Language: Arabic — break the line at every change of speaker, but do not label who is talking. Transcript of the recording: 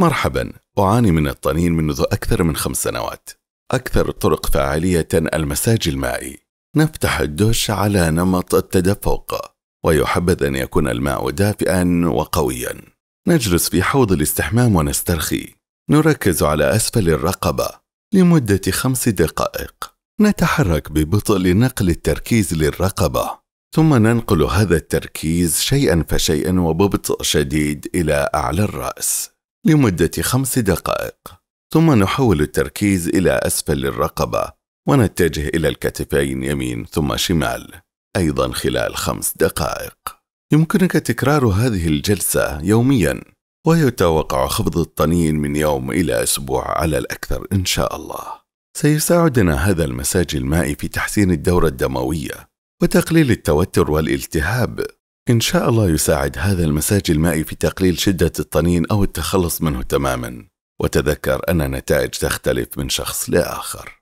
مرحبا أعاني من الطنين منذ أكثر من خمس سنوات أكثر الطرق فعالية المساج المائي نفتح الدش على نمط التدفق ويحبذ أن يكون الماء دافئا وقويا نجلس في حوض الاستحمام ونسترخي نركز على أسفل الرقبة لمدة خمس دقائق نتحرك ببطء لنقل التركيز للرقبة ثم ننقل هذا التركيز شيئا فشيئا وببطء شديد إلى أعلى الرأس لمدة خمس دقائق ثم نحول التركيز إلى أسفل الرقبة ونتجه إلى الكتفين يمين ثم شمال أيضا خلال خمس دقائق يمكنك تكرار هذه الجلسة يوميا ويتوقع خفض الطنين من يوم إلى أسبوع على الأكثر إن شاء الله سيساعدنا هذا المساج المائي في تحسين الدورة الدموية وتقليل التوتر والالتهاب إن شاء الله يساعد هذا المساج المائي في تقليل شدة الطنين أو التخلص منه تماما وتذكر أن النتائج تختلف من شخص لآخر